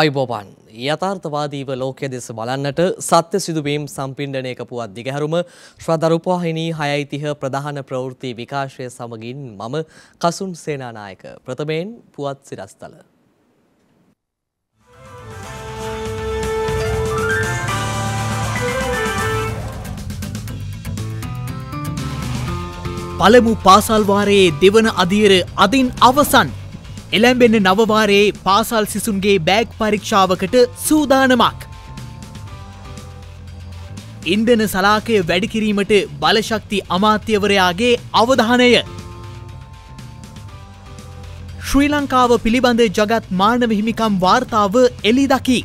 ආයුබෝපන් යථාර්ථවාදීව ලෝකය දෙස බලන්නට සත්‍ය සිදුවීම් සම්පින්ඩනය කපුවත් දිගහැරුම ශ්‍රදරුපවාහිනී හයයිතිහ ප්‍රධාන ප්‍රවෘත්ති විකාශය සමගින් මම කසුන් සේනානායක ප්‍රථමයෙන් පුවත් සිරස්තල. පළමු පාසල්වාරයේ දෙවන අධීර අදින් අවසන් එළැඹෙන නවවාරයේ පාසල් සිසුන්ගේ බෑග් පරීක්ෂාවකට සූදානමක්. ඉන්දන සලාකය වැඩිකිරීමට බලශක්ති අමාත්‍යවරයාගේ අවධානය. ශ්‍රී ලංකාව පිළිබඳ ජගත් මානව හිමිකම් වාර්තාව එලිදකි.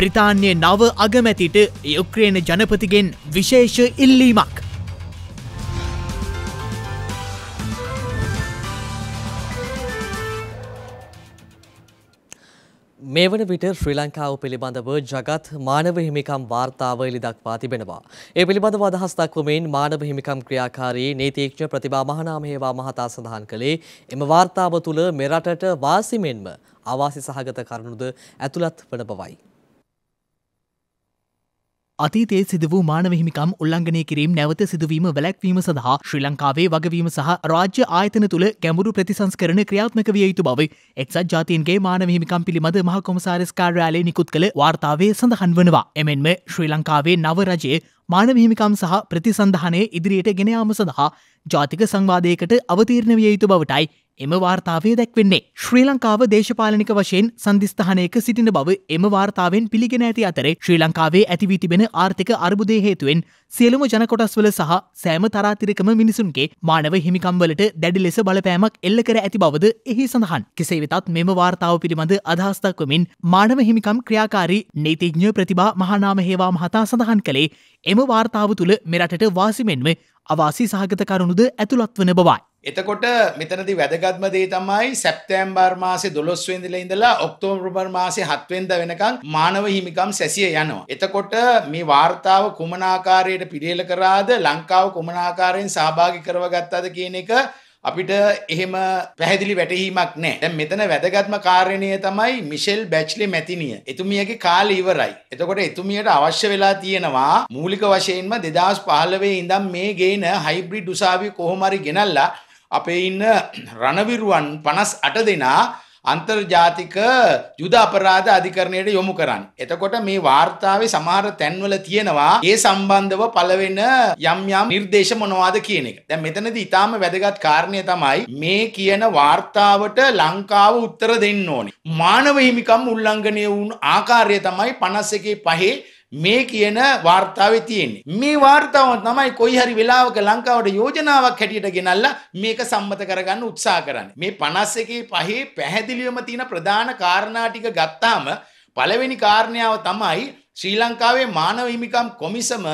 බ්‍රිතාන්‍ය නව අගමැතිට යුක්‍රේන ජනපතිගෙන් විශේෂ ඉල්ලීමක්. මේ වන විට ශ්‍රී ලංකාව පිළිබඳව ජගත් මානව හිමිකම් වාර්තාව එළි දක්වා තිබෙනවා. ඒ පිළිබඳව අදහස් දක්වමින් මානව හිමිකම් ක්‍රියාකාරී නීතිඥ ප්‍රතිභා මහනාම හේවා මහතා සඳහන් කළේ එම වාර්තාව තුළ මෙරටට වාසි මෙන්ම ආවාසි සහගත කරුණුද ඇතුළත් වන බවයි. අතීතයේ සිද වූ මානවහිමිකම් උල්ලංඝනය කිරීම් නැවත සිදුවීම වැලැක්වීම සඳහා ශ්‍රී ලංකාවේ වගවීම සහ රාජ්‍ය ආයතන තුළ ගැඹුරු ප්‍රතිසංස්කරණ ක්‍රියාත්මක විය යුතු බව එක්සත් ජාතීන්ගේ මානවහිමිකම් පිළිබඳ මහකොමසාරස් කාර්යාලය නිකුත් කළ වාර්තාවේ සඳහන් වනවා. එමෙන්ම ශ්‍රී ලංකාවේ නව රජයේ මානවහිමිකම් සහ ප්‍රතිසන්ධානය ඉදිරියට ගෙනයාම සඳහා ජාතික සංවාදයකට අවතීරණ විය යුතු බවටයි එම වාර්තාවය දැක්වෙන්නේ. ශ්‍රී ලංකාව දේශපාලනික වශයෙන් සන්ධස්ථානයක සිටින බව එම වාර්තාවෙන් පිළිගෙන ඇති අතරේ ශ්‍රී ලංකාවේ ඇතිවී තිබෙන ආර්ථික අර්බුදය හේතුවෙන් සියලුම ජනකොටස්වල සහ සෑම තරාතිරකම මිනිසුන්ගේ මානව හිමිකම්වලට දැඩි ලෙස බලපෑමක් එල්ල කර ඇති බවද එහි සඳහන්. කෙසේ වෙතත් මෙම වාර්තාව පිළිබඳ අදහස්තක්වමින් මානව හිමිකම් ක්‍රියාකාරී නීතිඥ ප්‍රතිබා මහනාම හේවා මහතා සඳහන් කළේ එම වාර්තාව තුළ මෙරටට වාසිමෙන්ම අවාසි සහගත කරුණුද ඇතුළත් වන බවයි. එතකොට මෙතනති වැදගත්ම දේ තමයි සැප්තෑම්බර් මාසේ 12 වෙනිදා ඉඳලා ඔක්තෝබර් මාසේ 7 වෙනිදා වෙනකන් මානව හිමිකම් සැසිය යනවා. එතකොට මේ වார்த்தාව කුමන ආකාරයට පිළියෙල කරාද ලංකාව කුමන ආකාරයෙන් සහභාගී කරවගත්තාද කියන එක අපිට එහෙම පැහැදිලි වැටහීමක් නෑ. දැන් මෙතන වැදගත්ම කාරණය තමයි මිෂෙල් බැච්ලි මැතිනිය. එතුමියගේ කාලය ඉවරයි. එතකොට එතුමියට අවශ්‍ය වෙලා තියෙනවා මූලික වශයෙන්ම 2015 ඉඳන් මේ ගේන හයිබ්‍රිඩ් උසාවිය කොහොම හරි ගෙනල්ලා අපේ ඉන්න රණවිරුවන් 58 දෙනා අන්තර්ජාතික යුද අපරාධ අධිකරණයට යොමු කරන්න. එතකොට මේ වාර්තාවේ සමහර තැන්වල තියෙනවා ඒ සම්බන්ධව පළවෙන යම් යම් නිර්දේශ මොනවාද කියන එක. දැන් මෙතනදී ඊටාම වැදගත් කාරණය තමයි මේ කියන වාර්තාවට ලංකාව උත්තර දෙන්න ඕනේ. මානව හිමිකම් උල්ලංඝනය වුණු ආකාරය තමයි 51 පහේ මේ කියන වාර්තාවේ තියෙන්නේ. මේ වාර්තාව තමයි කොයි හරි වෙලාවක ලංකාවට යෝජනාවක් හැටියට ගෙනල්ලා මේක සම්මත කරගන්න උත්සාහ කරන්නේ. මේ 51 පහේ පැහැදිලිවම තියෙන ප්‍රධාන කාරණා ටික ගත්තාම පළවෙනි කාරණාව තමයි ශ්‍රී ලංකාවේ මානව හිමිකම් කොමිසම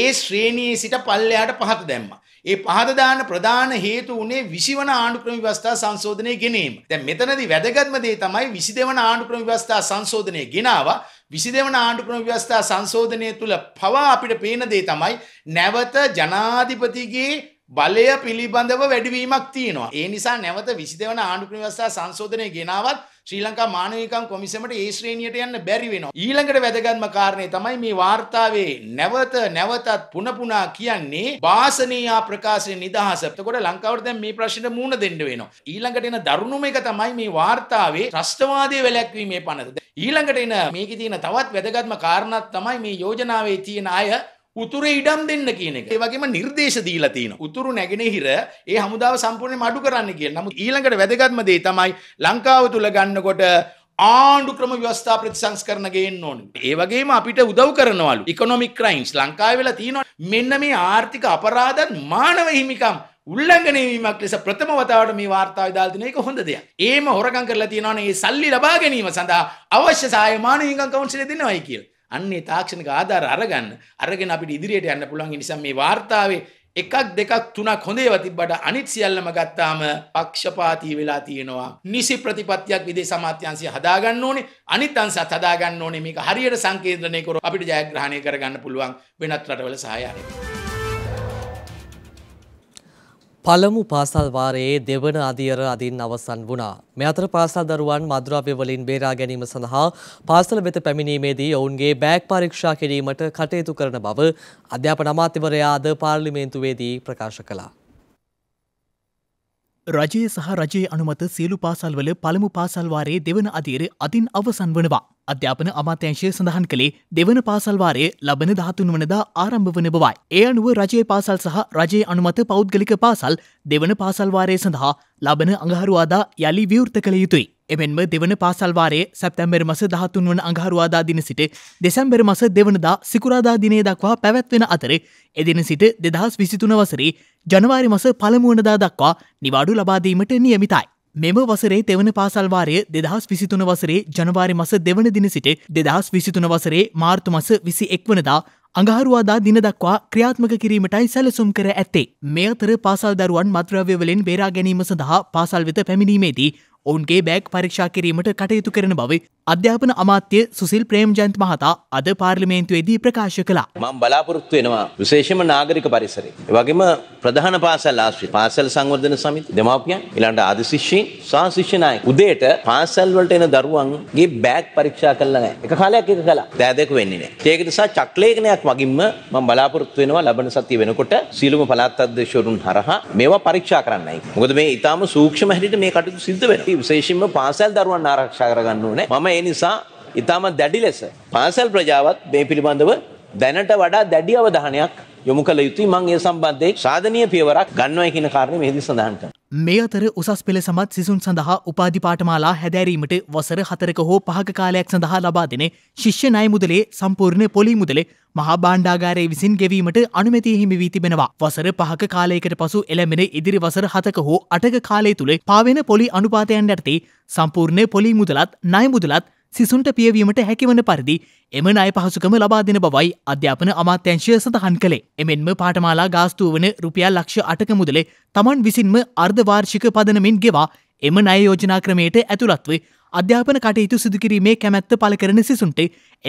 ඒ ශ්‍රේණියේ සිට පල්ලෙහාට පහත දැම්මා. ඒ පහත දාන ප්‍රධාන හේතු උනේ 20 වන ආණ්ඩුක්‍රම ව්‍යවස්ථා සංශෝධනය ගෙනීම. දැන් මෙතනදී වැදගත්ම දේ තමයි 22 වන ආණ්ඩුක්‍රම ව්‍යවස්ථා සංශෝධනය ගෙනාවා. විසිදවන ආණ්ඩුක්‍රම ව්‍යවස්ථා සංශෝධනය තුළ පවා අපිට පේන දේ තමයි නැවත ජනාධිපතිගේ බලය පිළිබඳව වැඩිවීමක් තියෙනවා. ඒ නිසා නැවත විසිදවන ආණ්ඩුක්‍රම ව්‍යවස්ථා සංශෝධනය ගෙනාවත් ශ්‍රී ලංකා මානවිකම් කොමිසමට ඒ ශ්‍රේණියට යන්න බැරි වෙනවා. ඊළඟට වැදගත්ම කාරණේ තමයි මේ වාර්තාවේ නැවත නැවතත් පුන පුනා කියන්නේ වාසනීය ප්‍රකාශන නිදහස. එතකොට ලංකාවට දැන් මේ ප්‍රශ්නෙට මුහුණ දෙන්න වෙනවා. ඊළඟට එන දරුණුම එක තමයි මේ වාර්තාවේ ත්‍රස්තවාදී වැළැක්වීමේ පනත. ඊළඟට එන මේකේ තියෙන තවත් වැදගත්ම කාරණාවක් තමයි මේ යෝජනාවේ තියෙන අය උතුරේ ඉඩම් දෙන්න කියන එක. ඒ වගේම නිර්දේශ දීලා තිනවා. උතුරු නැගෙනහිර ඒ හමුදාව සම්පූර්ණයෙන් මඩු කරන්න කියලා. නමුත් ඊළඟට වැදගත්ම දේ තමයි ලංකාව තුල ගන්නකොට ආණ්ඩු ක්‍රම ව්‍යවස්ථා ප්‍රතිසංස්කරණ ගේන්න ඕනේ. ඒ වගේම අපිට උදව් කරනවලු. ඉකොනොමික් ක්‍රයිම්ස් ලංකාවේ වෙලා තියෙනවා. මෙන්න මේ ආර්ථික අපරාධන් මානව හිමිකම් උල්ලංඝනය වීමක් ලෙස ප්‍රථම වතාවට මේ වාර්තාව දාලා තින එක හොඳ දෙයක්. ඒම හොරකම් කරලා තියෙනවනේ මේ සල්ලි ලබා ගැනීම සඳහා අවශ්‍ය සාය මානව හිමිකම් කවුන්සිලේ දෙනවයි කියලා. අන්නේ තාක්ෂණික ආධාර අරගන්න අරගෙන අපිට ඉදිරියට යන්න පුළුවන් නිසා මේ වාර්තාවේ එකක් දෙකක් තුනක් හොඳේව තිබ්බට අනිත් සියල්ලම ගත්තාම පක්ෂපාතී වෙලා තියෙනවා. නිසි ප්‍රතිපත්තියක් විදේශ අමාත්‍යාංශය හදාගන්න ඕනේ. අනිත් අංශත් හදාගන්න ඕනේ. මේක හරියට සංකේතනය කරොත් අපිට ජයග්‍රහණය කරගන්න පුළුවන් වෙනත් රටවල සහාය ලැබෙනවා. පළමු පාසල් වාරයේ දෙවන අදියර අදින් අවසන් වුණා. මේ අතර පාසල් දරුවන් මද්‍රව්‍ය වලින් බේරා ගැනීම සඳහා පාසල වෙත පැමිණීමේදී ඔවුන්ගේ බෑග් පරීක්ෂා කිරීමට කටයුතු කරන බව අධ්‍යාපන අමාත්‍යවරයා අද පාර්ලිමේන්තුවේදී ප්‍රකාශ කළා. රජය සහ රජයේ අනුමත සියලු පාසල්වල පළමු පාසල්වාරයේ දෙවන අධීර අතින් අවසන් වනවා. අධ්‍යාපන අමාත්‍යංශය සඳහන් කළේ දෙවන පාසල්වාරයේ ලබන දාතුන් වනදා ආරම්භ වන බවයි. ඒ අනුව රජයේ පාසල් සහ රජයේ අනුමත පෞද්ගලික පාසල් දෙවන පාසල්වාරය සඳහා ලබන අඟහරුවාදා යළි විවෘත කළ යුතුයි. එමෙන්ම දෙවන පාසල්වාරයේ සැප්තැම්බර් මස දහතුන් වන අඟහරුවාදා දින සිට දෙසැම්බර් මස දෙවනදා සිකුරාදා දිනේ දක්වා පැවැත්වෙන අතර එදින සිට දෙදහස් විසිතුන වසරේ ජනවාරි මස පළමුුවනදා දක්වා නිවාඩු ලබාදීමට නියමිතයි. මෙම වසරේ තෙවන පාසල්වාරය දෙදහස් විසිතුන වසරේ ජනවාරි මස දෙවන දින සිට දෙදහස් විසිතුන වසරේ මාර්තු මස විසි එක්වනදා අඟහරුවාදා දින දක්වා ක්‍රියාත්මක කිරීමටයි සැලසුම් කර ඇත්තේ. මේ අතර පාසල් දරුවන් මත්‍රව්‍යවලෙන් බේරා ගැනීම සඳහා පාසල් වෙත පැමිණීමේදී ඔවුන්ගේ බෑග් පරීක්ෂා කිරීමට කටයුතු කරන බව අධ්‍යාපන අමාත්‍ය සුසිල් ප්‍රේම්ජන්ත මහතා අද පාර්ලිමේන්තුවේදී ප්‍රකාශ කළා. මම බලාපොරොත්තු වෙනවා විශේෂම නාගරික පරිසරය. ඒ වගේම ප්‍රධාන පාසල් ආශ්‍රය පාසල් සංවර්ධන සමිති දෙමාපියන් ඊළඟට ආදි ශිෂ්‍යීන් සහ ශිෂ්‍ය නායක උදේට පාසල් වලට එන දරුවන්ගේ බෑග් පරීක්ෂා කළා නැහැ. එක කාලයක් ඒක කළා. දෑ දෙක වෙන්නේ නැහැ. ඒක නිසා චක්ලේඛනයක් වගින්ම මම බලාපොරොත්තු වෙනවා ලබන සතිය වෙනකොට සීලුම පළාත් අධ්‍යක්ෂවරුන් හරහා මේවා පරීක්ෂා කරන්නයි. මොකද මේ ඊටාම සූක්ෂම හැටියට මේ කටයුතු සිද්ධ වෙනවා. අපි විශේෂයෙන්ම පාසල් දරුවන් ආරක්ෂා කරගන්න ඕනේ. මම ඒ නිසා ඊටම දැඩි ලෙස පාසල් ප්‍රජාවත් මේ පිළිබඳව දැනට වඩා දැඩි අවධානයක් යොමු කළ යුතුයි. මම ඒ සම්බන්ධයෙන් සාධනීය පියවරක් ගන්නවා කියන කාරණේ මෙහිදී සඳහන් කරනවා. මේ අතර උසස් පෙළ සමත් සිසුන් සඳහා උපාධි පාඨමාලා හැදෑරීමට වසර හතරක හෝ පහක කාලයක් සඳහා ලබා දෙන ශිෂ්‍ය ණය මුදලේ සම්පූර්ණ පොලි මුදල මහා භාණ්ඩාගාරයේ විසින් ගෙවීමට අනුමැතිය හිමි වී තිබෙනවා. වසර පහක කාලයකට පසු එළඹෙන ඉදිරි වසර හතක හෝ අටක කාලය තුළ පාවෙන පොලි අනුපාතයන් යටතේ සම්පූර්ණ පොලි මුදලත් ණය මුදලත් සිසුන්ට පියවීමට හැකිවන පරිදි එම අය පහසුකම ලබා දෙන බවයි අධ්‍යාපන අමාත්‍යංශය සඳහන් කළේ එමෙන්ම පාටමාලා ගාස්තුව වන රුපියල් ලක්ෂ අටක මුදලේ තමන් විසින්ම අර්ධවාර්ෂික පදනමින් ගෙවා එම නය යෝජනා ක්‍රමයට ඇතුළත්ව අධ්‍යාපන කටයුතු සිදුකිරීමේ කැමැත්ත පල කරන සිසුන්ට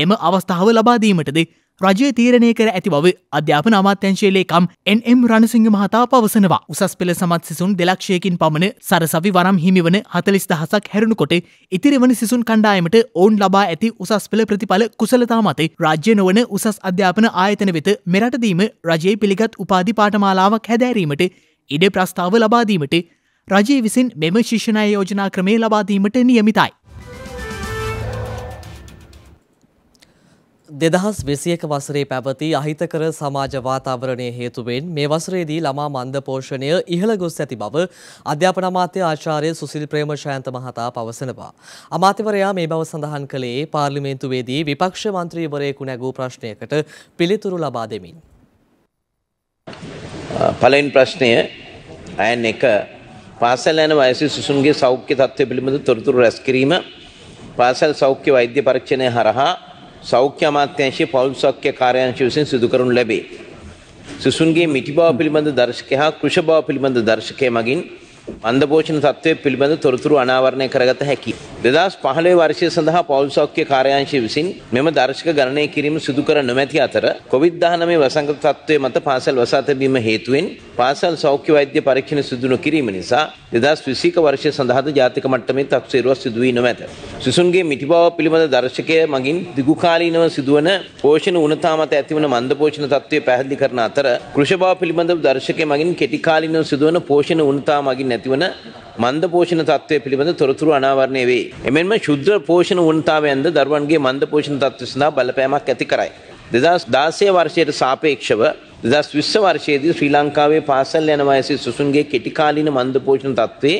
එම අවස්ථාව ලබාදීමටද රජය තීරණය කර ඇති බව අධ්‍යාපන අමාත්‍යංශයලේකම් එන්ම් රණසිංහ මහතා පවසනවා උසස් පෙළ සමත් සිසුන් දෙලක්ෂයකින් පමණ සරසවි වරම් හිමිවන හතලිස් දහසක් හැරුණුකොට ඉතිරිවන සිසුන් කණ්ඩායමට ඔවුන් ලබා ඇති උසස් පෙළ ප්‍රතිඵල කුසලතා මතේ රාජ්‍ය නොවන උසස් අධ්‍යාපන ආයතන වෙත මෙරටදීම රජයේ පිළිගත් උපාධි පාඨමාලාවක් හැදෑරීමට ඉඩ ප්‍රස්ථාව ලබාදීමට රජය විසින් මෙම ශිෂණය යෝජනා ක්‍රමය ලබාදීමට නියමිතයි. දෙදහස් විසියක වසරේ පැවති අහිතකර සමාජ වාතාවරණය හේතුවෙන් මේ වසරේදී ළමා මන්ද පෝෂණය ඉහළ ගොස් ඇති බව අධ්‍යාපන අමාත්‍ය ආචාර්ය සුසිල් ප්‍රේමශයන්ත මහතා පවසනවා. අමාත්‍යවරයා මේ බව සඳහන් කළේ පාර්ලිමේන්තුවේදී විපක්ෂ මන්ත්‍රීවරයෙකු නැගූ ප්‍රශ්නයකට පිළිතුරු ලබා දෙමින්. පලයින් ප්‍රශ්නය ඇන් එක පාසල් යන වයසි සිසුන්ගේ සෞඛ්‍ය තත්ත්වය පිළිබඳ තොරතුරු රැස් කිරීම පාසල් සෞඛ්‍ය වෛද්‍ය පරීක්ෂණය හරහා සෞඛ්‍ය අමාත්‍යංශයේ පෞල් සෞඛ්‍ය කාර්යාංශය විසින් සිදු කරනු ලැබේ. සිසුන්ගේ මිටි බව පිළිබඳ දර්ශකය හා කෘෂ බව පිළිබඳ දර්ශකය මගින් අන්ධපෝෂණ තත්ත්වය පිළිබඳ තොරතුරු අනාවරණය කරගත හැකියි. දෙදස් පහළේ වර්ෂය සඳහා පවුල් සෞඛ්‍ය කාර්යාංශය විසින් මෙම දර්ශක ගණනය කිරීම සිදු කර නොමැති අතර කොවිD-19 වසංගත තත්ත්වය මත පාසල් වසා තැබීම හේතුවෙන් පාසල් සෞඛ්‍ය වෛද්‍ය පරීක්ෂණ සිදු නොකිරීම නිසා 2021 වර්ෂය සඳහාද ජාතික මට්ටමේ තක්සේරුවක් සිදු වී නොමැත. සිසුන්ගේ මිටි බව පිළිබඳ දර්ශකය මගින් දිගුකාලීනව සිදුවන පෝෂණ උනතා මත ඇතිවන මන්ද පෝෂණ තත්ත්වය පැහැදිලි කරන අතර කෘෂ බව පිළිබඳව දර්ශකය මගින් කෙටි කාලීනව සිදුවන පෝෂණ උනතා මගින් ඇතිවන මන්ද පෝෂණ තත්ත්වය පිළිබඳ තොරතුරු අනාවරණය වේ. එමෙන්ම ශුද්‍ර පෝෂණ උන්තාවයන්ද දරුවන්ගේ මන්ද පෝෂණ තත්ත්ව සඳහා බලපෑමක් ඇති කරයි. දෙදස් දාසය වර්ෂයට සාපේක්ෂව දෙදස් විශ්ව වර්ෂයේදී ශ්‍රී ලංකාවේ පාසල් යන වයසේ සුසුන්ගේ කෙටිකාලීන මන්දපෝෂණ තත්ත්වයේ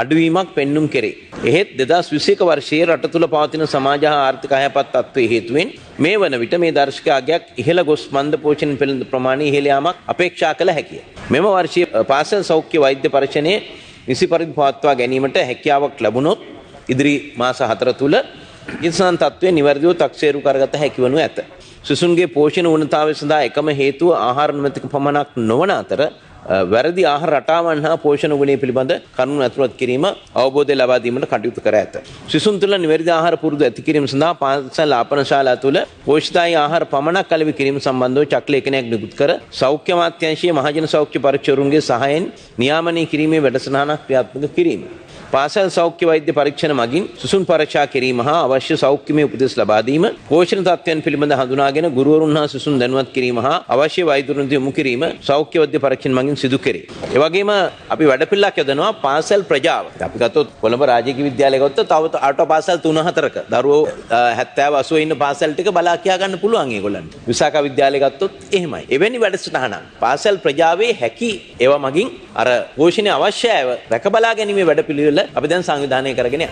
අඩුවීමක් පෙන්눔 කෙරේ. එහෙත් දෙදස් විසික වර්ෂයේ රට තුළ පවතින සමාජ හා ආර්ථික අයහපත් තත්ත්වය හේතුවෙන් මේ වන විට මේ දර්ශකයාගයක් ඉහළ ගොස් මන්දපෝෂණ පෙළ ප්‍රමාණය ඉහළ යාමක් අපේක්ෂා කළ හැකිය. මෙම වර්ෂයේ පාසල් සෞඛ්‍ය වෛද්‍ය පරීක්ෂණයේ නිසි පරිදි පවත්වා ගැනීමට හැකියාවක් ලැබුණොත් ඉදිරි මාස හතර තුළ ඉන්සන් තත්ත්වය නිවැරදිව තක්සේරු කරගත හැකිවනු ඇත. සිසුන්ගේ පෝෂණ උනතාවය සඳහා එකම හේතුව ආහාර නොමැතික පමණක් නොවන අතර වැරදි ආහාර රටාවන් හා පෝෂණ ගුණය පිළිබඳ කරුණු ඇතුළත් කිරීම අවබෝධය ලබා දීමට කටයුතු කර ඇත. සිසුන් තුළ නිවැරදි ආහාර පුරුදු ඇති කිරීම සඳහා පාසල් ආපන ශාලා තුළ පෝෂ්‍යදායී ආහාර පමණක් කලවි කිරීම සම්බන්ධව චක්‍රලේඛනයක් නිකුත් කර සෞඛ්‍ය අමාත්‍යාංශයේ මහජන සෞඛ්‍ය පරීක්ෂකවරුන්ගේ සහයෙන් නියාමනය කිරීමේ වැඩසටහනක් ක්‍රියාත්මක කිරීම. පාසල් සෞඛ්‍ය වෛද්‍ය පරීක්ෂණ මගින් සුසුන් පරීක්ෂා කිරීම හා අවශ්‍ය සෞඛ්‍යමය උපදෙස් ලබා දීම, පෝෂණ තත්ත්වයන් පිළිබඳ හඳුනාගෙන ගුරුවරුන් හා සුසුන් දැනුවත් කිරීම හා අවශ්‍ය වෛද්‍යවරුන්ට යොමු කිරීම සෞඛ්‍ය වෛද්‍ය පරීක්ෂණ මගින් සිදු කෙරේ. ඒ වගේම අපි වැඩපිළිවෙලක් යොදනවා පාසල් ප්‍රජාව. අපි ගත්තොත් කොළඹ රාජකීය විද්‍යාලය ගත්තොත් තව අට පාසල් 3-4ක දරුවෝ 70 80 ඉන්න පාසල් ටික බලා කියා ගන්න පුළුවන් ඒගොල්ලන්ට. විසාකා විද්‍යාලය ගත්තොත් එහෙමයි. එවැනි වැඩසටහනක් පාසල් ප්‍රජාවේ හැකි ඒවා මගින් අර පෝෂණය අවශ්‍යයව රැකබලා ගැනීමේ වැඩපිළිවෙල අපි දැන් සංවිධානය කරගෙන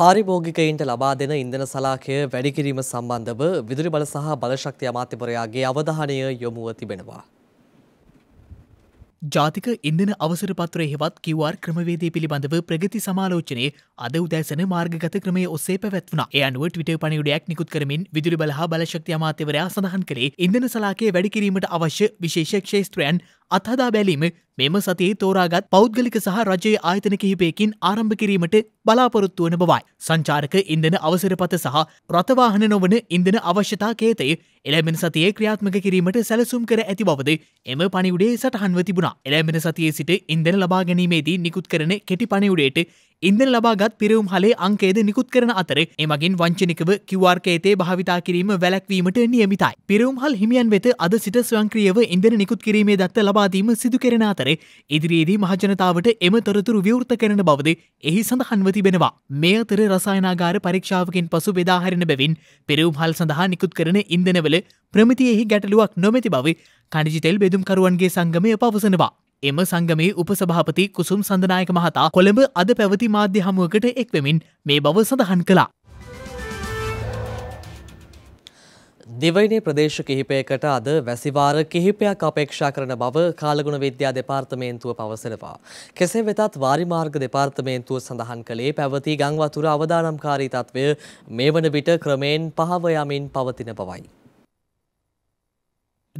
පාරිභෝගිකයින්ට ලබා දෙන ඉන්ධන සලාකය වැඩි කිරීම සම්බන්ධව විදුලි බල සහ බලශක්ති අමාත්‍යවරයාගේ අවධානය යොමුව තිබෙනවා. ජාතික ඉන්දන අවසර පත්‍රය හෙවත් කිවර් ක්‍රමවේදය පිළිබඳව ප්‍රගති සමාලෝචනයේ අද උදැසන මාර්ගත ක්‍රමය ඔස්සේ පැවැත්වන යනුව ටවිට පණිවුඩයක් නිකුත් කරමින් විදුලි බලහා බලශක්ති අමාත්‍යවරයා සඳහන් කළේ ඉන්දන සලාකයේ වැඩිකිරීමට අවශ්‍ය විශේෂ ක්ෂේත්‍රයන් අත්හදා බැලීම මෙම සතියේ තෝරාගත් පෞද්ගලික සහ රජයේ ආයතන කිහිපයකින් ආරම්භ කිරීමට බලාපොරොත්තු වන බවයි. සංචාරක ඉන්ධන අවසරපත සහ රථවාහන නොවන ඉන්ධන අවශ්‍යතා කේතය එළැඹෙන සතියේ ක්‍රියාත්මක කිරීමට සැලසුම් කර ඇති බවද එම පණිවුඩේ සටහන්ව තිබුණා. එළැඹෙන සතියේ සිට ඉන්ධන ලබා ගැනීමේදී නිකුත් කරන කෙටි පණිවුඩයට ඉන්දන ලබාගත් පිරවුම් හලේ අංකේද නිකුත් කරන අතර එමගින් වංචනිකව කිවර්කේතේ භාවිතා කිරීම වැලැක්වීමට නියමිතයි. පිරවුම් හල් හිමියන් වෙත අද සිට ස්වංක්‍රියව ඉන්දන නිකුත් කිරීමේ දත්ත ලබාදීම සිදු කරන අතර ඉදිරියේදී මහජනතාවට එම තොරතුරු විවෘත කරන බවද එහි සඳහන්ව තිබෙනවා. මේ අතර රසායනාගාර පරීක්ෂාවකින් පසු බෙදාහරින බැවින් පිරවුම් හල් සඳහා නිකුත් කරන ඉන්දනවල ප්‍රමිතියෙහි ගැටලුවක් නොමැති බව කණජිතෙල් බෙදුම්කරුවන්ගේ සංගමය පවසනවා. එම සංගමේ උපසභාපති කුසුම් සඳනායක මහතා කොළඹ අද පැවති මාධ්‍ය හමුවකට එක්වෙමින් මේ බව සඳහන් කළා. දිවයිනේ ප්‍රදේශ කිහිපයකට අද වැසිවාර කිහිපයක් අපේක්ෂා කරන බව කාලගුණ විද්‍යා දෙපාර්තමේන්තුව පවසනවා. කෙසේ වෙතත් වාරිමාර්ග දෙපාර්තමේන්තුව සඳහන් කළේ පැවති ගංවතුර අවදානම්කාරී තත්ත්වය මේ වන විට ක්‍රමයෙන් පහව යමින් පවතින බවයි.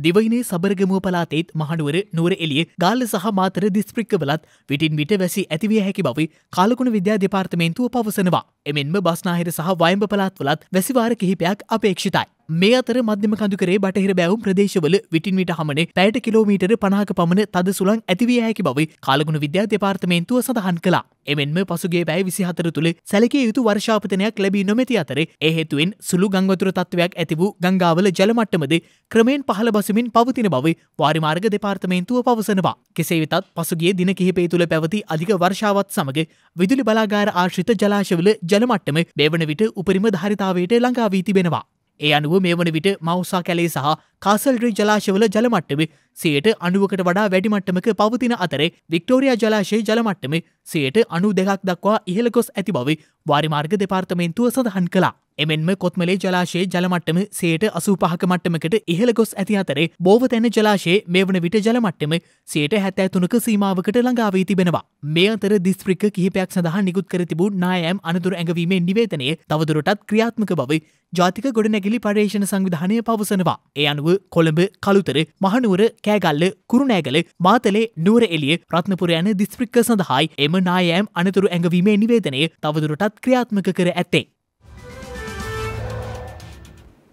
දිවයිනේ සබරගමුව පලාතේත් මහනුවර නුවර එලිය ගාල්ල සහ මාතර දිස්ත්‍රික්කවලත් විටින් විට වැසි ඇතිවිය හැකි බව කාලකුණ විද්‍යා දෙපාර්තමේන්තුව පවසනවා. එමෙන්ම බස්නාහිර සහ වයම්බ පලාත්වලත් වැසිවාර කිහිපයක් අපේක්ෂිතයි. මේ අතර මධ්‍යම කඳුකරේ බටහිර බැවුම් ප්‍රදේශවල විටින් විට හමනේ පැයට කිලෝමීටර පනාහක පමණ තද සුළං ඇතිවිය හැකි බවයි කාලගුණ විද්‍යා දෙපාර්තමේන්තුව සඳහන් කළා. එමෙන්ම පසුගේ පැය විසිහතර තුළ සැලකිය යුතු වර්ෂාපතනයක් ලැබී නොමැති අතරේ ඒහෙතුවෙන් සුළු ගංවතුර තත්ත්වයක් ඇති වූ ගංගාවල ජලමට්ටමද ක්‍රමයෙන් පහළ බසමින් පවතින බව වාරිමාර්ග දෙපාර්තමේන්තුව පවසනවා. කෙසේ වෙතත් පසුගේ දින කිහිපේ තුළ පැවති අධික වර්ෂාවත් සමග විදුලි බලාගාර ආශ්‍රිත ජලාශවල ජලමට්ටම බේවන විට උපරිම ධාරිතාවයට ළඟාවී තිබෙනවා. ඒ අනුව මේ වන විට මවසා කැලේ සහ කාසල්රි ජලාශවල ජලමට්ටම සයට අනුවකට වඩා වැඩිමට්ටමක පවතින අතරේ වික්ටෝරයා ජලාශය ජලමට්ටම සයට අනු දෙකක් දක්වා ඉහළ ගොස් ඇති බව වාරිමාර්ග දෙපාර්තමේන්තුව සඳහන් කලා. එමෙන්ම කොත්මලේ ජලාශයේ ජලමට්ටම සයට අසූ පහක මට්ටමකට ඉහළ ගොස් ඇති අතරේ බෝවතැන ජලාශයේ මේ වන විට ජලමට්ටම සයට හැතෑ තුනක සීමාවකට ළඟාවී තිබෙනවා. මේ අතර දිස්ත්‍රික්ක කිහිපයක් සඳහා නිකුත් කර තිබූ නායෑම් අනතුර ඇඟවීමේ නිවේතනය තවදුරටත් ක්‍රියාත්මක බව ජාතික ගොඩනැගිලි පර්ේෂණ සංවිධානය පවසනවා. ඒ අනුව කොළඹ කළුතර මහනුවර කෑගල්ල කුරුණෑගල මාතලේ නුවර එලිය ප්‍රත්නපුර යන දිස්ත්‍රික්ක සඳහායි එම නායෑම් අනතුරු ඇඟවීමේ නිවේදනය තවදුරටත් ක්‍රියාත්මක කර ඇත්තේ.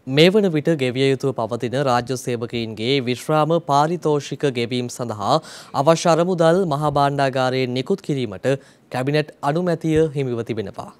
මේ වන විට ගෙවිය යුතුව පවතින රාජ්‍ය සේවකයින්ගේ විශ්‍රාම පාරිතෝෂික ගෙවීම් සඳහා අවශ්‍ය අරමුදල් මහා භාණ්ඩාගාරයෙන් නිකුත් කිරීමට කැබිනට් අනුමැතිය හිමිව තිබෙනවා.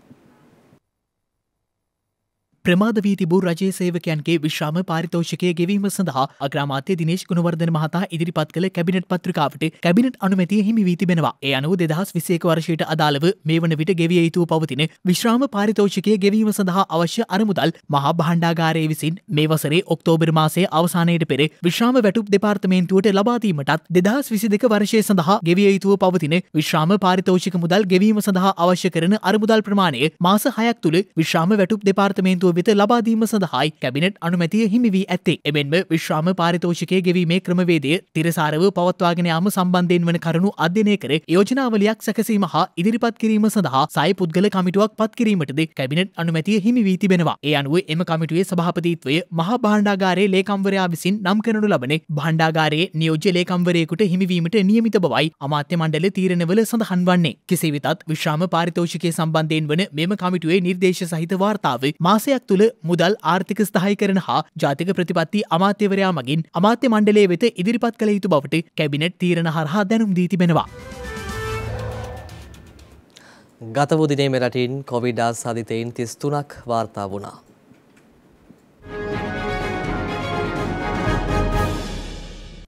ප්‍රමාද වී තිබූ රජයේ සේවකයන්ගේ විශ්‍රාම පාරිතෝෂකය ගෙවීම සඳහා අග්‍රාමාත්‍ය දිනේශ් ගුණවර්ධන මහතා ඉදිරිපත් කළ කැබිනට් පත්‍රිකාවට කැබිනට් අනුමැතිය හිමි වී තිබෙනවා. ඒ අනුව 2021 වර්ෂයට අදාළව මේ වන විට ගෙවිය යුතුව පවතින විශ්‍රාම පාරිතෝෂකය ගෙවීම සඳහා අවශ්‍ය අරමුදල් මහා භාණ්ඩාගාරයේ විසින් මේ වසරේ ඔක්තෝබර් මාසයේ අවසානයට පෙර විශ්‍රාම වැටුප් දෙපාර්තමේන්තුවට ලබා දීමටත් 2022 වර්ෂය සඳහා ගෙවිය යුතුව පවතින විශ්‍රාම පාරිතෝෂික මුදල් ගෙවීම සඳහා අවශ්‍ය කරන අරමුදල් ප්‍රමාණය මාස 6ක් තුළ විශ්‍රාම වැටුප් දෙපාර්තමේන්තුව සභාපතිවරු වෙත ලබාදීම සඳහායි කැබිනට් අනුමැතිය හිමිවී ඇත්තේ. එමෙන්ම විශ්‍රාම පාරිතෝෂිකය ගෙවීමේ ක්‍රමවේදය තිරසාරව පවත්වාගෙන යාම සම්බන්ධයෙන් වන කරුණු අධ්‍යනය කර යෝජනාවලයක් සැකසීම හා ඉදිරිපත් කිරීම සඳහා සයි පුද්ගල කමිටුවක් පත් කිරීමටද කැබිනට් අනුමැතිය හිමිවී තිබෙනවා. ඒ අනුව එම කමිටුවේ සභාපතිත්වය මහා භාණ්ඩාගාරයේ ලේකම්වරයා විසින් නම් කරනු ලබන භාණ්ඩාගාරයේ නියෝජ්‍ය ලේකම්වරයෙකුට හිමිවීමට නියමිත බවයි අමාත්‍ය මණ්ඩල තීරණවල සඳහන් වන්නේ. කෙසේ වෙතත් විශ්‍රාම පාරිතෝෂිකය සම්බන්ධයෙන් වන මෙම කමිටුවේ නිර්දේශ සහිත වාර්තාව මාසයක් මෙරට තුළ මුදල් ආර්ථික ස්ථායි කරන හා ජාතික ප්‍රතිපත්ති අමාත්‍යවරයා මගින් අමාත්‍ය මණ්ඩලේ වෙත ඉදිරිපත් කළ යුතු බවට කැබිනට් තීරණ හරහා දැනුම් දී තිබෙනවා. ගතවූ දිනේ මෙරටින් කොවිඩා සධිතයින් තිස්තුනක් වාර්තා වුණා.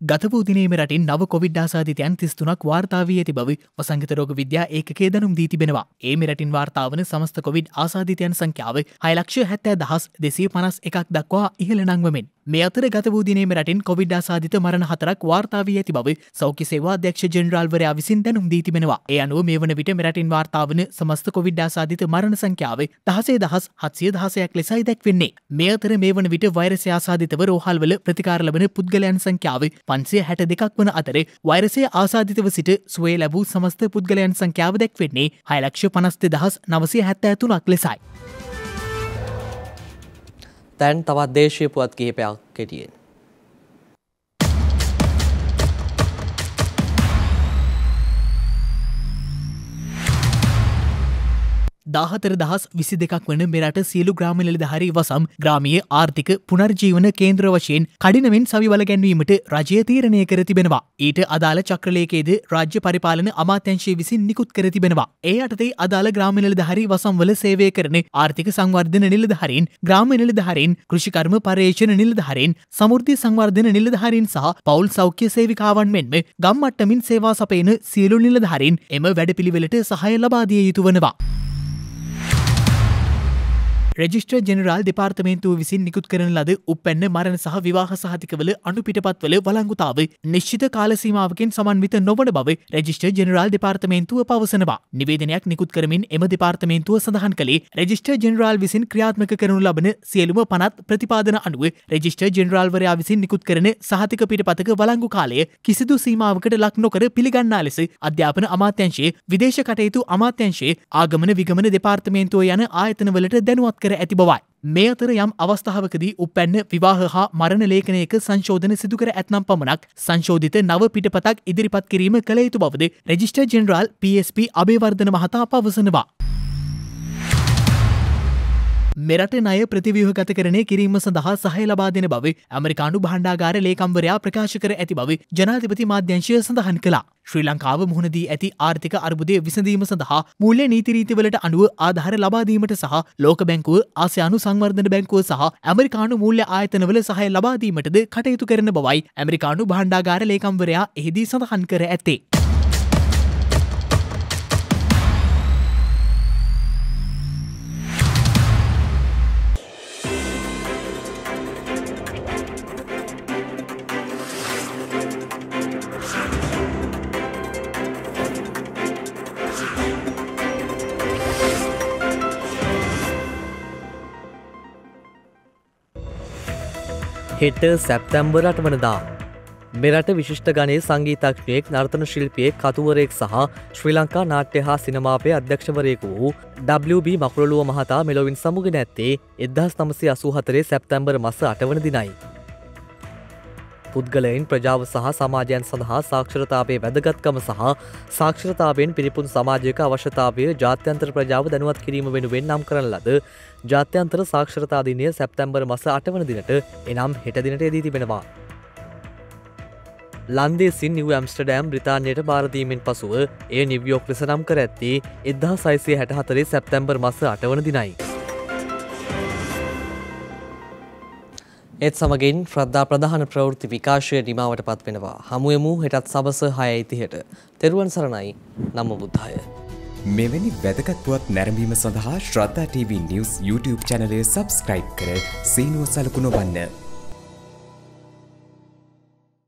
ගතවූ දිනීම රටින් නව කොවිඩ් ආසාධිතයන් තිස්තුනක් වාර්තාාවී ඇති බව වසංගත රෝග විද්‍යා ඒකේ දනුම් දී තිබෙනවා ඒ මෙරටින් වාර්තාාවන සමස්ත කොවිඩ් ආසාධිතයන් සංඛ්‍යාව හයලක්ෂ හැත්තෑ දහස් දෙසී පනස් එකක් දක්වා ඉහළනංවමෙන් මේ අතර ගත වූ දිනේම රටින් කොවිඩ් ආසාධිත මරණ හතරක් වාර්තා වී ඇති බව සෞඛ්‍ය සේවා අධ්‍යක්ෂ ජෙනරාල්වරයා විසින් දැනුම් දී තිබෙනවා. ඒ අනුව මේ වන විට මෙරටින් වාර්තා වන සමස්ත කොවිඩ් ආසාධිත මරණ සංඛ්‍යාව දහසේ දහස් හත්සිය දහසයක් ලෙසයි දැක්වෙන්නේ. මේ අතර මේ වන විට වෛරසය ආසාධිතව රෝහල්වල ප්‍රතිකාර ලබන පුද්ගලයන් සංඛ්‍යාව පන්සිය හැට දෙකක් වන අතර වෛරසය ආසාධිතව සිට සුවේ ලැබූ සමස්ත පුද්ගලයන් සංඛ්‍යාව දැක්වෙන්නේ හයලක්ෂ පනස්ත දහස් නවසය හැත්ත ඇතුළක් ලෙසයි. දැන් තවත් දේශීය පුවත් කිහිපයක් කෙටියෙන්. දාහතර දහස් විසි දෙකක් වන මෙරට සියලු ග්‍රාමිලල දහරි වසම් ග්‍රාමිය ආර්ථික පුනර්ජීවන කේන්ද්‍ර වශයෙන් කඩිනවෙන් සවිවල ගැන්වීමට රජය තීරණය කර තිබෙනවා. ඊට අදාළ චක්‍රලයකේද රාජ්‍ය පරිපාලන අමාත්‍යංශය විසින් නිකුත් කර තිබෙනවා. ඒ අටතේ අදාළ ග්‍රාමිලල දහරි වසම් වල සේවය කරන ආර්ථික සංවර්ධන නිලධහරින් ග්‍රාම නිලධහරින් කෘෂිකර්ම පර්යේෂණ නිලධහරින් සමෘති සංවර්ධන නිලධහරින් සහ පවුල් සෞඛ්‍ය සේවිකාවන් මෙන්ම ගම් අට්ටමින් සේවා සපයන සියලු නිලධහරින් එම වැඩපිළිවෙලට සහය ලබාදිය යුතු වනවා. රජිස්ට්‍ර ජනරල් දෙපාර්තමේන්තුව විසින් නිකුත් කරන ලද උපැන්න මරණ සහ විවාහ සහතිකවල අනුපිටපත්වල වලංගුතාව නිශ්චිත කාලසීමාවකින් සමන්විත නොවන බව රජිස්ට්‍ර ජනරල් දෙපාර්තමේන්තුව පවසනවා. නිවේදනයක් නිකුත් කරමින් එම දෙපාර්තමේන්තුව සඳහන් කළේ රජිස්ටර් ජනරාල් විසින් ක්‍රියාත්මක කරනු ලබන සියලුම පනත් ප්‍රතිපාදන අනුව රජිස්ටර් ජනරාල්වරයා විසින් නිකුත් කරන සහතික පිටපතක වලංගු කාලය කිසිදු සීමාවකට ලක් නොකර පිළිගන්නා ලෙස අධ්‍යාපන අමාත්‍යංශයේ විදේශ කටයුතු අමාත්‍යංශයේ ආගමන විගමන දෙපාර්තමේන්තුව යන ආයතනවලට දැනුවත් කර ඇති බවයි. මේ අතර යම් අවස්ථාවකදී උපැන්න විවාහ හා මරණ ලේඛනයක සංශෝධන සිදුකර ඇත්නම් පමණක් සංශෝධිත නව පිටපතක් ඉදිරිපත් කිරීම කළ යුතු බවද රෙජිස්ටර් ජෙනරාල් PSP අභේවර්ධන මහතා පවසනවා. මෙරට ණය ප්‍රතිව්‍යහගත කරණය කිරීම සඳහා සහය ලබා දෙන බව ඇමරිකානු භණ්ඩාගාර ලේකම්වරයා ප්‍රකාශ කර ඇති බව ජනාධිපති මාධ්‍යංශය සඳහන් කළා. ශ්‍රී ලංකාව මුහුණදී ඇති ආර්ථික අර්බුදය විසඳීම සඳහා මූල්‍ය නීතිරීතිවලට අනුව ආධාර ලබාදීමට සහ ලෝක බැංකුව ආසියානු සංවර්ධන බැංකුව සහ ඇමරිකානු මූල්‍ය ආයතනවල සහය ලබාදීමටද කටයුතු කරන බවයි ඇමරිකානු භණ්ඩාගාර ලේකම්වරයා එහිදී සඳහන් කර ඇත්තේ. හෙට සැප්තැම්බරට වනදා. මෙරට විශිෂ්ට ගනයේ සංගීතක්ෂයෙක් නර්තන ශිල්පියෙක් කතුවරයෙක් සහ ශ්‍රී ලංකා නාට්‍ය හා සිනමාපය අධ්‍යක්ෂවරයෙකු වූ WB මකුරලුව මහතා මෙලොවින් සමුග නැත්තේ එදදාස් තමසි අසූහතරේ සැප්තැම්බර් මස අටවන දිනයි. පුද්ගලයින් ප්‍රජාව සහ සමාජයන් සඳහා සාක්ෂරතාවේ වැදගත්කම සහ සාක්ෂරතාවෙන් පිරිපුන් සමාජයක අවශ්‍යතාවය ජාත්‍යන්තර ප්‍රජාව දැනුවත් කිරීම වෙනුවෙන් නම් කරන ලද ජාත්‍යන්තර සාක්ෂරතාදිනය සැප්තැම්බර් මස අටවන දිනට එනම් හෙටදිනට එදී තිබෙනවා. ලන්දේසින් නිව ඇම්ස්ටඩෑම් බ්‍රතාානයට භාරදීමෙන් පසුව එය නිවියෝක් ලෙස නම් කර ඇත්තේ එදදා සයිසේ හැට හතරේ සැප්තැම්බර් මස අටවන දිනයි. ඒත් සමගින් ශ්‍රද්ධා ප්‍රධාන ප්‍රවෘත්ති විකාශය නිමාවට පත්වෙනවා. හමුවෙමු හෙටත් සබස 6:30ට. තෙරුවන් සරණයි. නම බුද්ධාය. මෙවැනි වැදගත් පුවත් නැරඹීම සඳහා ශ්‍රද්ධා TV News YouTube channel එක subscribe කර සීනුව සලකුණු වන්න.